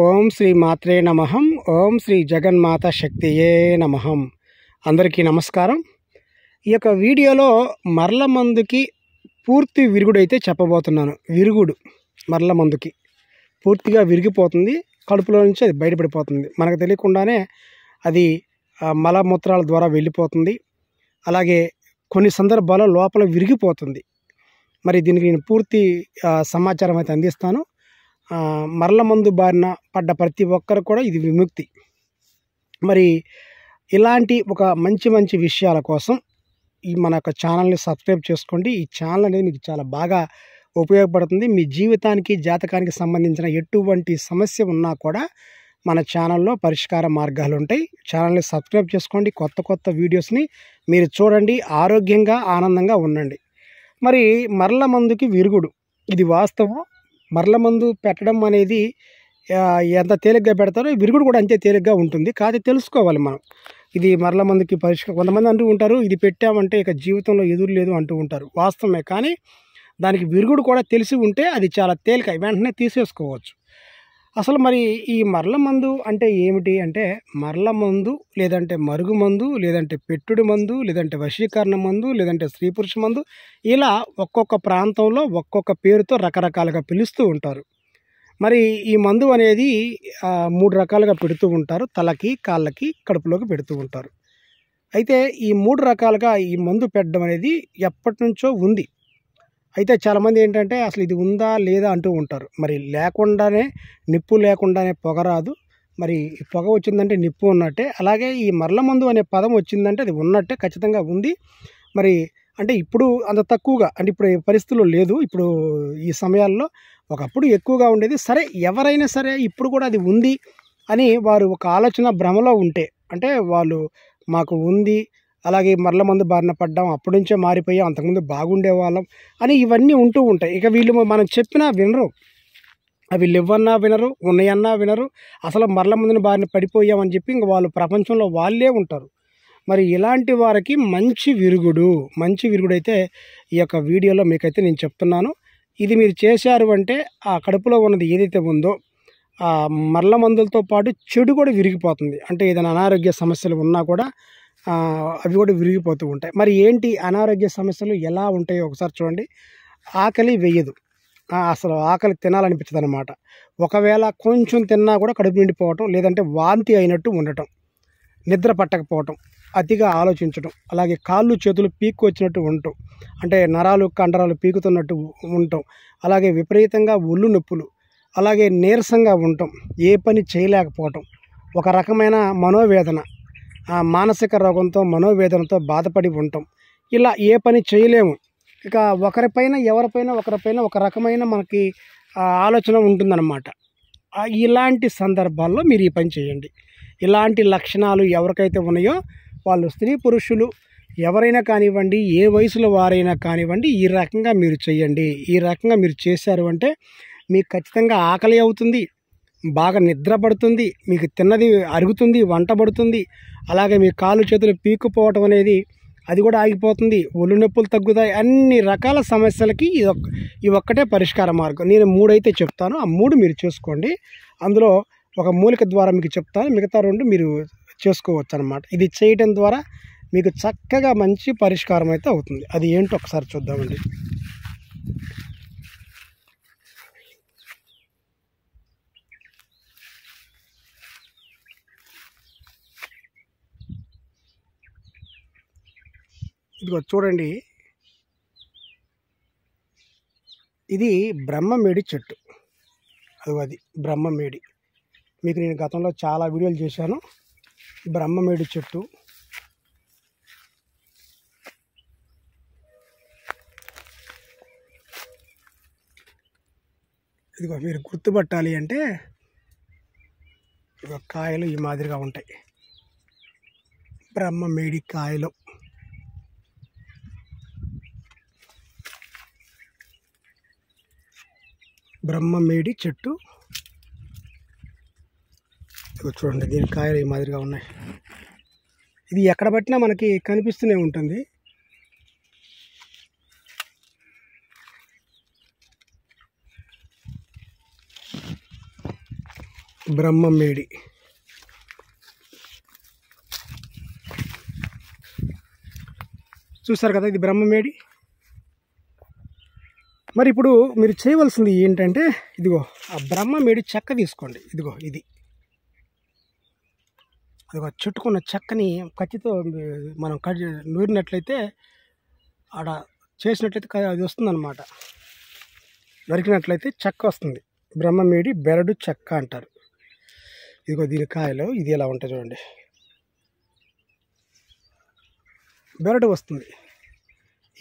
ఓం శ్రీ మాత్రే నమహం ఓం శ్రీ జగన్మాత శక్తియే నమహం అందరికీ నమస్కారం ఈ యొక్క వీడియోలో మరల మందుకి పూర్తి విరుగుడైతే చెప్పబోతున్నాను విరుగుడు మరల మందుకి పూర్తిగా విరిగిపోతుంది కడుపులో నుంచి అది బయటపడిపోతుంది మనకు తెలియకుండానే అది మలమూత్రాల ద్వారా వెళ్ళిపోతుంది అలాగే కొన్ని సందర్భాల్లో లోపల విరిగిపోతుంది మరి దీనికి నేను పూర్తి సమాచారం అయితే అందిస్తాను మరల మందు బారిన పడ్డ ప్రతి ఒక్కరు కూడా ఇది విముక్తి మరి ఇలాంటి ఒక మంచి మంచి విషయాల కోసం ఈ మన యొక్క ఛానల్ని సబ్స్క్రైబ్ చేసుకోండి ఈ ఛానల్ అనేది మీకు చాలా బాగా ఉపయోగపడుతుంది మీ జీవితానికి జాతకానికి సంబంధించిన ఎటువంటి సమస్య ఉన్నా కూడా మన ఛానల్లో పరిష్కార మార్గాలు ఉంటాయి ఛానల్ని సబ్స్క్రైబ్ చేసుకోండి కొత్త కొత్త వీడియోస్ని మీరు చూడండి ఆరోగ్యంగా ఆనందంగా ఉండండి మరి మరల మందుకి విరుగుడు ఇది వాస్తవం మరల మందు పెట్టడం అనేది ఎంత తేలిగ్గా పెడతారో విరుగుడు కూడా అంతే తేలిగ్గా ఉంటుంది కాదు తెలుసుకోవాలి మనం ఇది మరల మందుకి పరిష్కారం కొంతమంది అంటూ ఉంటారు ఇది పెట్టామంటే ఇక జీవితంలో ఎదురు లేదు అంటూ ఉంటారు వాస్తవమే కానీ దానికి విరుగుడు కూడా తెలిసి ఉంటే అది చాలా తేలిక వెంటనే తీసేసుకోవచ్చు అసలు మరి ఈ మరల మందు అంటే ఏమిటి అంటే మరల మందు లేదంటే మరుగు మందు లేదంటే పెట్టుడు మందు లేదంటే వశీకరణ మందు లేదంటే స్త్రీ పురుష మందు ఇలా ఒక్కొక్క ప్రాంతంలో ఒక్కొక్క పేరుతో రకరకాలుగా పిలుస్తూ ఉంటారు మరి ఈ మందు అనేది మూడు రకాలుగా పెడుతూ ఉంటారు తలకి కాళ్ళకి కడుపులోకి పెడుతూ ఉంటారు అయితే ఈ మూడు రకాలుగా ఈ మందు పెట్టడం అనేది ఎప్పటి నుంచో ఉంది అయితే చాలామంది ఏంటంటే అసలు ఇది ఉందా లేదా అంటూ ఉంటారు మరి లేకుండానే నిప్పు లేకుండానే పొగ రాదు మరి ఈ పొగ వచ్చిందంటే నిప్పు ఉన్నట్టే అలాగే ఈ మరల మందు అనే పదం వచ్చిందంటే అది ఉన్నట్టే ఖచ్చితంగా ఉంది మరి అంటే ఇప్పుడు అంత తక్కువగా అంటే ఇప్పుడు పరిస్థితుల్లో లేదు ఇప్పుడు ఈ సమయాల్లో ఒకప్పుడు ఎక్కువగా ఉండేది సరే ఎవరైనా సరే ఇప్పుడు కూడా అది ఉంది అని వారు ఒక ఆలోచన భ్రమలో ఉంటే అంటే వాళ్ళు మాకు ఉంది అలాగే మరల మందు బారిన పడ్డాం అప్పటి నుంచే మారిపోయాం అంతకుముందు బాగుండేవాళ్ళం అని ఇవన్నీ ఉంటూ ఉంటాయి ఇక వీళ్ళు మనం చెప్పినా వినరు అవి లివ్వన్నా వినరు ఉన్నాయన్నా వినరు అసలు మరల మందుని బారిన పడిపోయామని చెప్పి ఇంక వాళ్ళు ప్రపంచంలో వాళ్ళే ఉంటారు మరి ఇలాంటి వారికి మంచి విరుగుడు మంచి విరుగుడు అయితే ఈ యొక్క వీడియోలో మీకైతే నేను చెప్తున్నాను ఇది మీరు చేశారు అంటే ఆ కడుపులో ఉన్నది ఏదైతే ఉందో మరల మందులతో పాటు చెడు కూడా విరిగిపోతుంది అంటే ఏదైనా అనారోగ్య సమస్యలు ఉన్నా కూడా అవి కూడా విరిగిపోతూ ఉంటాయి మరి ఏంటి అనారోగ్య సమస్యలు ఎలా ఉంటాయో ఒకసారి చూడండి ఆకలి వెయ్యదు అసలు ఆకలి తినాలనిపించదు అనమాట ఒకవేళ కొంచెం తిన్నా కూడా కడుపు నిండిపోవటం లేదంటే వాంతి అయినట్టు ఉండటం నిద్ర పట్టకపోవటం అతిగా ఆలోచించడం అలాగే కాళ్ళు చేతులు పీక్కు వచ్చినట్టు ఉండటం అంటే నరాలు కండరాలు పీకుతున్నట్టు ఉండటం అలాగే విపరీతంగా ఒళ్ళు నొప్పులు అలాగే నీరసంగా ఉండటం ఏ పని చేయలేకపోవటం ఒక రకమైన మనోవేదన మానసిక రోగంతో మనోవేదనతో బాధపడి ఉండటం ఇలా ఏ పని చేయలేము ఇక ఒకరిపైన ఎవరిపైన ఒకరిపైన ఒక రకమైన మనకి ఆలోచన ఉంటుందన్నమాట ఇలాంటి సందర్భాల్లో మీరు ఈ పని చేయండి ఇలాంటి లక్షణాలు ఎవరికైతే ఉన్నాయో వాళ్ళు స్త్రీ పురుషులు ఎవరైనా కానివ్వండి ఏ వయసులో వారైనా కానివ్వండి ఈ రకంగా మీరు చేయండి ఈ రకంగా మీరు చేశారు అంటే మీకు ఖచ్చితంగా ఆకలి అవుతుంది బాగా నిద్రపడుతుంది మీకు తిన్నది అరుగుతుంది వంటబడుతుంది అలాగే మీ కాళ్ళు చేతులు పీక్కుపోవటం అనేది అది కూడా ఆగిపోతుంది ఒళ్ళు నొప్పులు తగ్గుతాయి అన్ని రకాల సమస్యలకి ఇది ఒక్కటే పరిష్కార మార్గం నేను మూడైతే చెప్తాను ఆ మూడు మీరు చూసుకోండి అందులో ఒక మూలిక ద్వారా మీకు చెప్తాను మిగతా రెండు మీరు చేసుకోవచ్చు అనమాట ఇది చేయటం ద్వారా మీకు చక్కగా మంచి పరిష్కారం అయితే అవుతుంది అది ఏంటో ఒకసారి చూద్దామండి ఇదిగో చూడండి ఇది బ్రహ్మమేడి చెట్టు అది అది బ్రహ్మమేడి మీకు నేను గతంలో చాలా వీడియోలు చేశాను బ్రహ్మమేడి చెట్టు ఇదిగో మీరు గుర్తుపట్టాలి అంటే ఇదిగో కాయలు ఈ మాదిరిగా ఉంటాయి బ్రహ్మమేడి కాయలు బ్రహ్మమేడి చెట్టు చూడండి దీని కాయలు ఈ మాదిరిగా ఉన్నాయి ఇది ఎక్కడ పట్టినా మనకి కనిపిస్తూనే ఉంటుంది బ్రహ్మమేడి చూస్తారు కదా ఇది బ్రహ్మమేడి మరి ఇప్పుడు మీరు చేయవలసింది ఏంటంటే ఇదిగో ఆ బ్రహ్మమేడి చెక్క తీసుకోండి ఇదిగో ఇది అదిగో చుట్టుకున్న చెక్కని కత్తితో మనం కట్ నూరినట్లయితే ఆడ చేసినట్లయితే అది వస్తుందన్నమాట నరికినట్లయితే చెక్క వస్తుంది బ్రహ్మమేడి బెరడు చెక్క అంటారు ఇదిగో దీని కాయలు ఇది ఎలా ఉంటుంది చూడండి బెరడు వస్తుంది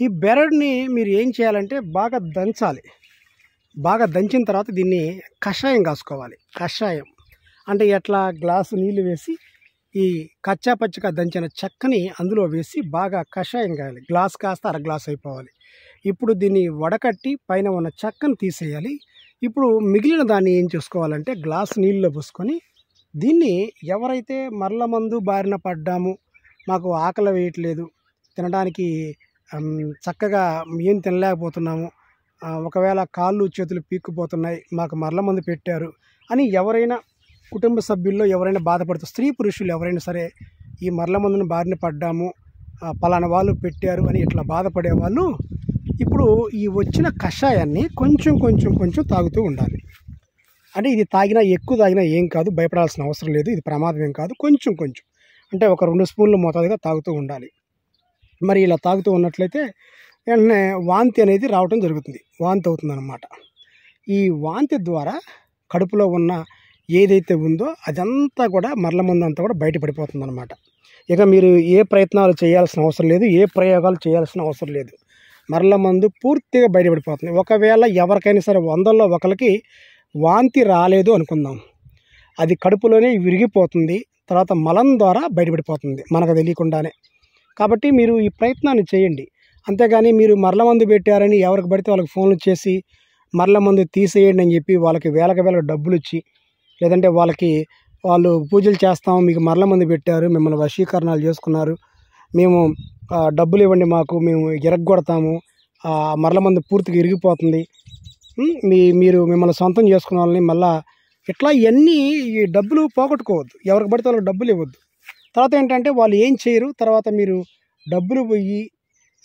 ఈ బెరడ్ని మీరు ఏం చేయాలంటే బాగా దంచాలి బాగా దంచిన తర్వాత దీన్ని కషాయం కాసుకోవాలి కషాయం అంటే ఎట్లా గ్లాసు నీళ్ళు వేసి ఈ కచ్చా పచ్చిగా దంచిన చెక్కని అందులో వేసి బాగా కషాయం కాయాలి గ్లాస్ కాస్త అర గ్లాస్ అయిపోవాలి ఇప్పుడు దీన్ని వడకట్టి పైన ఉన్న చెక్కను తీసేయాలి ఇప్పుడు మిగిలిన దాన్ని ఏం చేసుకోవాలంటే గ్లాస్ నీళ్ళలో పోసుకొని దీన్ని ఎవరైతే మరల మందు బారిన పడ్డాము మాకు ఆకలి వేయట్లేదు తినడానికి చక్కగా ఏం తినలేకపోతున్నాము ఒకవేళ కాళ్ళు చేతులు పీక్కుపోతున్నాయి మాకు మరల మందు పెట్టారు అని ఎవరైనా కుటుంబ సభ్యుల్లో ఎవరైనా బాధపడుతూ స్త్రీ పురుషులు ఎవరైనా సరే ఈ మరల మందుని బారిన పడ్డాము పలానా వాళ్ళు పెట్టారు అని ఇట్లా బాధపడేవాళ్ళు ఇప్పుడు ఈ వచ్చిన కషాయాన్ని కొంచెం కొంచెం కొంచెం తాగుతూ ఉండాలి అంటే ఇది తాగినా ఎక్కువ తాగినా ఏం కాదు భయపడాల్సిన అవసరం లేదు ఇది ప్రమాదం ఏం కాదు కొంచెం కొంచెం అంటే ఒక రెండు స్పూన్లు మోతాదుగా తాగుతూ ఉండాలి మరి ఇలా తాగుతూ ఉన్నట్లయితే వెంటనే వాంతి అనేది రావటం జరుగుతుంది వాంతి అవుతుందన్నమాట ఈ వాంతి ద్వారా కడుపులో ఉన్న ఏదైతే ఉందో అదంతా కూడా మరల ముందంతా కూడా బయటపడిపోతుంది అనమాట ఇక మీరు ఏ ప్రయత్నాలు చేయాల్సిన అవసరం లేదు ఏ ప్రయోగాలు చేయాల్సిన అవసరం లేదు మరల మందు పూర్తిగా బయటపడిపోతుంది ఒకవేళ ఎవరికైనా సరే వందల్లో ఒకరికి వాంతి రాలేదు అనుకుందాం అది కడుపులోనే విరిగిపోతుంది తర్వాత మలం ద్వారా బయటపడిపోతుంది మనకు తెలియకుండానే కాబట్టి మీరు ఈ ప్రయత్నాన్ని చేయండి అంతేగాని మీరు మరల మందు పెట్టారని ఎవరికి పడితే వాళ్ళకి ఫోన్లు చేసి మరల మందు తీసేయండి అని చెప్పి వాళ్ళకి వేలకు వేల డబ్బులు ఇచ్చి లేదంటే వాళ్ళకి వాళ్ళు పూజలు చేస్తాము మీకు మరల మందు పెట్టారు మిమ్మల్ని వశీకరణాలు చేసుకున్నారు మేము డబ్బులు ఇవ్వండి మాకు మేము ఇరగొడతాము మరల మందు పూర్తిగా ఇరిగిపోతుంది మీ మీరు మిమ్మల్ని సొంతం చేసుకున్న వాళ్ళని మళ్ళీ ఇట్లా ఇవన్నీ ఈ డబ్బులు పోగొట్టుకోవద్దు ఎవరికి పడితే వాళ్ళకి డబ్బులు ఇవ్వద్దు తర్వాత ఏంటంటే వాళ్ళు ఏం చేయరు తర్వాత మీరు డబ్బులు పోయి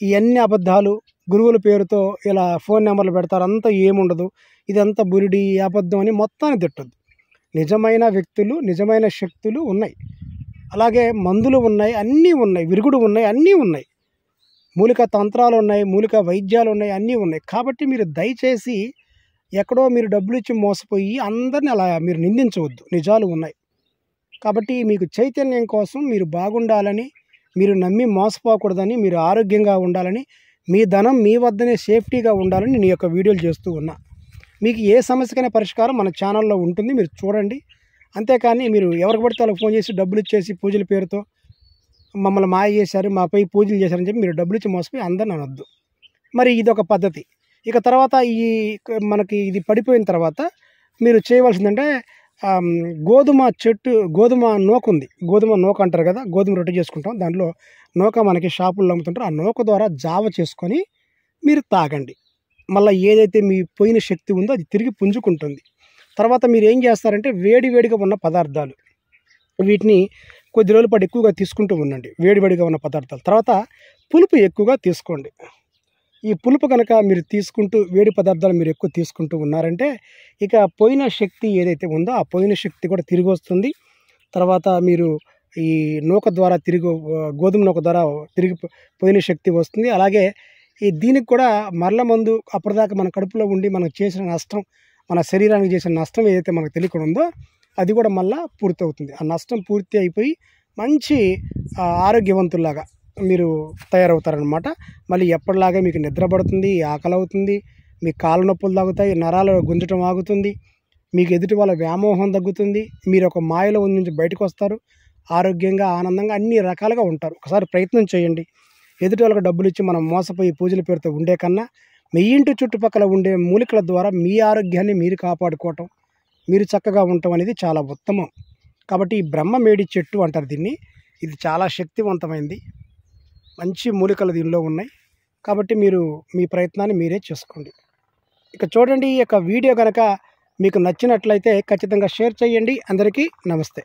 ఇవన్నీ అబద్ధాలు గురువుల పేరుతో ఇలా ఫోన్ నెంబర్లు పెడతారు అంతా ఏముండదు ఇదంతా బురిడి అబద్ధం అని మొత్తాన్ని తిట్టద్దు నిజమైన వ్యక్తులు నిజమైన శక్తులు ఉన్నాయి అలాగే మందులు ఉన్నాయి అన్నీ ఉన్నాయి విరుగుడు ఉన్నాయి అన్నీ ఉన్నాయి మూలిక తంత్రాలు ఉన్నాయి మూలిక వైద్యాలు ఉన్నాయి అన్నీ ఉన్నాయి కాబట్టి మీరు దయచేసి ఎక్కడో మీరు డబ్బులు ఇచ్చి మోసపోయి అందరిని అలా మీరు నిందించవద్దు నిజాలు ఉన్నాయి కాబట్టి మీకు చైతన్యం కోసం మీరు బాగుండాలని మీరు నమ్మి మోసపోకూడదని మీరు ఆరోగ్యంగా ఉండాలని మీ ధనం మీ వద్దనే సేఫ్టీగా ఉండాలని నేను యొక్క వీడియోలు చేస్తూ ఉన్నా మీకు ఏ సమస్యకైనా పరిష్కారం మన ఛానల్లో ఉంటుంది మీరు చూడండి అంతేకాని మీరు ఎవరికి పడితే వాళ్ళకి ఫోన్ చేసి డబ్బులు ఇచ్చేసి పూజల పేరుతో మమ్మల్ని మాయ చేశారు మాపై పూజలు చేశారని చెప్పి మీరు డబ్బులు ఇచ్చి మోసపోయి అందరిని అనొద్దు మరి ఇది ఒక పద్ధతి ఇక తర్వాత ఈ మనకి ఇది పడిపోయిన తర్వాత మీరు చేయవలసిందంటే గోధుమ చెట్టు గోధుమ నూక ఉంది గోధుమ నూక అంటారు కదా గోధుమ రొట్టె చేసుకుంటాం దాంట్లో నూక మనకి షాపుల్లో అమ్ముతుంటారు ఆ నూక ద్వారా జావ చేసుకొని మీరు తాగండి మళ్ళీ ఏదైతే మీ పోయిన శక్తి ఉందో అది తిరిగి పుంజుకుంటుంది తర్వాత మీరు ఏం చేస్తారంటే వేడి వేడిగా ఉన్న పదార్థాలు వీటిని కొద్ది రోజుల పాటు ఎక్కువగా తీసుకుంటూ ఉండండి వేడివేడిగా ఉన్న పదార్థాలు తర్వాత పులుపు ఎక్కువగా తీసుకోండి ఈ పులుపు కనుక మీరు తీసుకుంటూ వేడి పదార్థాలు మీరు ఎక్కువ తీసుకుంటూ ఉన్నారంటే ఇక పోయిన శక్తి ఏదైతే ఉందో ఆ పోయిన శక్తి కూడా తిరిగి వస్తుంది తర్వాత మీరు ఈ నూక ద్వారా తిరిగి గోధుమ నూక ద్వారా తిరిగి పోయిన శక్తి వస్తుంది అలాగే ఈ దీనికి కూడా మరల మందు అప్పటిదాకా మన కడుపులో ఉండి మనకు చేసిన నష్టం మన శరీరానికి చేసిన నష్టం ఏదైతే మనకు తెలియకుండా ఉందో అది కూడా మళ్ళీ పూర్తి అవుతుంది ఆ నష్టం పూర్తి అయిపోయి మంచి ఆరోగ్యవంతుల్లాగా మీరు తయారవుతారనమాట మళ్ళీ ఎప్పటిలాగే మీకు నిద్ర పడుతుంది ఆకలి అవుతుంది మీ కాళ్ళ నొప్పులు తగ్గుతాయి నరాలు గుంజటం ఆగుతుంది మీకు ఎదుటి వాళ్ళ వ్యామోహం తగ్గుతుంది మీరు ఒక మాయలో నుంచి బయటకు వస్తారు ఆరోగ్యంగా ఆనందంగా అన్ని రకాలుగా ఉంటారు ఒకసారి ప్రయత్నం చేయండి ఎదుటి వాళ్ళకి డబ్బులు ఇచ్చి మనం మోసపోయి పూజల పేరుతో ఉండే కన్నా మీ ఇంటి చుట్టుపక్కల ఉండే మూలికల ద్వారా మీ ఆరోగ్యాన్ని మీరు కాపాడుకోవటం మీరు చక్కగా ఉండటం అనేది చాలా ఉత్తమం కాబట్టి ఈ బ్రహ్మ మేడి చెట్టు అంటారు దీన్ని ఇది చాలా శక్తివంతమైంది మంచి మూలికలు దీనిలో ఉన్నాయి కాబట్టి మీరు మీ ప్రయత్నాన్ని మీరే చేసుకోండి ఇక చూడండి ఈ యొక్క వీడియో కనుక మీకు నచ్చినట్లయితే ఖచ్చితంగా షేర్ చేయండి అందరికీ నమస్తే